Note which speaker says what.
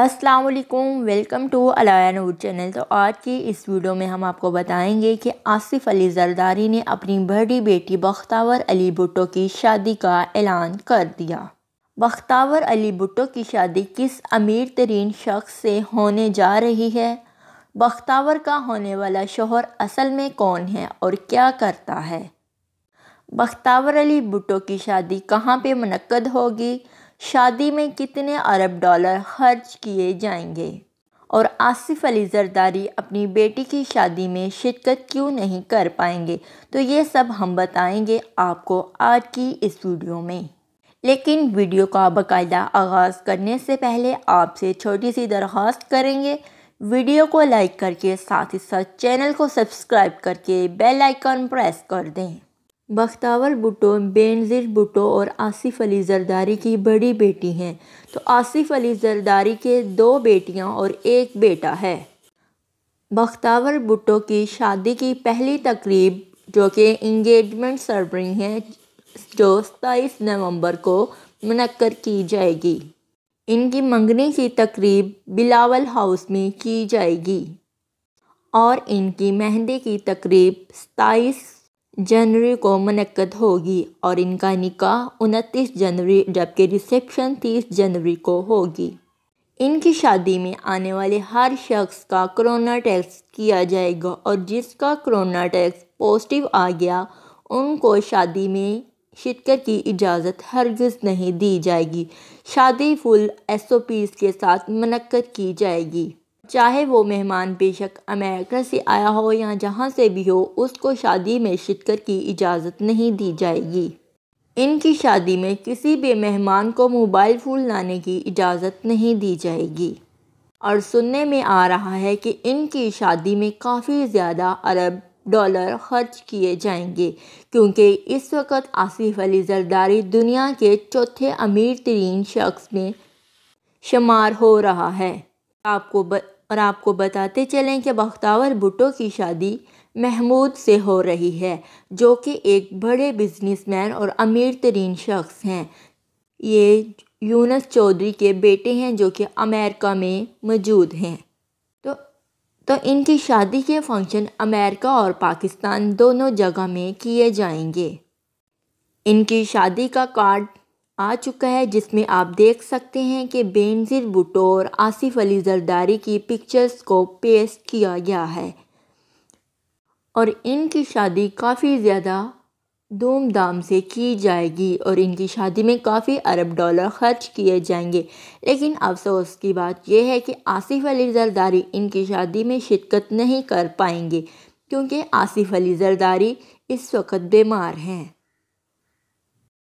Speaker 1: अस्सलाम वालेकुम welcome to Alaya Noor channel तो आज की इस वीडियो में हम आपको बताएंगे कि आसिफ अली जरदारी ने अपनी बड़ी बेटी बख्तावर अली भुट्टो की शादी का ऐलान कर दिया बख्तावर अली भुट्टो की शादी किस अमीर तरीन शख्स से होने जा रही है बख्तावर का होने वाला शोहर असल में कौन है और क्या करता है बख्तावर अली भुट्टो की शादी कहाँ पर मनक़द होगी शादी में कितने अरब डॉलर खर्च किए जाएंगे और आसिफ अली जरदारी अपनी बेटी की शादी में शिरकत क्यों नहीं कर पाएंगे तो ये सब हम बताएंगे आपको आज की इस वीडियो में लेकिन वीडियो का बाकायदा आगाज़ करने से पहले आपसे छोटी सी दरख्वास्त करेंगे वीडियो को लाइक करके साथ ही साथ चैनल को सब्सक्राइब करके बेल आइकन प्रेस कर दें बख्तावर भुटो बेनजिर भुटो और आसिफ अली जरदारी की बड़ी बेटी हैं तो आसिफ अली जरदारी के दो बेटियां और एक बेटा है बख्तावर भुटो की शादी की पहली तकरीब जो कि इंगेजमेंट सरबरी है जो सताईस नवंबर को मनकर की जाएगी इनकी मंगनी की तकरीब बिलावल हाउस में की जाएगी और इनकी मेहंदी की तकरीब सताईस जनवरी को मनक़द होगी और इनका निकाह उनतीस जनवरी जबकि रिसेप्शन तीस जनवरी को होगी इनकी शादी में आने वाले हर शख्स का कोरोना टेस्ट किया जाएगा और जिसका कोरोना टेस्ट पॉजिटिव आ गया उनको शादी में शिरकत की इजाज़त हरगज़ नहीं दी जाएगी शादी फुल एस के साथ मनक़द की जाएगी चाहे वो मेहमान बेशक अमेरिका से आया हो या जहाँ से भी हो उसको शादी में शिरकत की इजाज़त नहीं दी जाएगी इनकी शादी में किसी भी मेहमान को मोबाइल फ़ोन लाने की इजाज़त नहीं दी जाएगी और सुनने में आ रहा है कि इनकी शादी में काफ़ी ज़्यादा अरब डॉलर खर्च किए जाएंगे क्योंकि इस वक्त आसिफ अली जरदारी दुनिया के चौथे अमीर तरीन शख्स में शुमार हो रहा है आपको ब... और आपको बताते चलें कि बख्तावर भुट्टो की शादी महमूद से हो रही है जो कि एक बड़े बिजनेसमैन और अमीर तरीन शख्स हैं ये यूनस चौधरी के बेटे हैं जो कि अमेरिका में मौजूद हैं तो तो इनकी शादी के फंक्शन अमेरिका और पाकिस्तान दोनों जगह में किए जाएंगे इनकी शादी का कार्ड आ चुका है जिसमें आप देख सकते हैं कि बेनज़ीर भुटो और आसिफ अली जरदारी की पिक्चर्स को पेश किया गया है और इनकी शादी काफ़ी ज़्यादा धूमधाम से की जाएगी और इनकी शादी में काफ़ी अरब डॉलर खर्च किए जाएंगे लेकिन अफसोस की बात यह है कि आसिफ अली जरदारी इनकी शादी में शिरकत नहीं कर पाएंगे क्योंकि आसिफ अली जरदारी इस वक्त बीमार हैं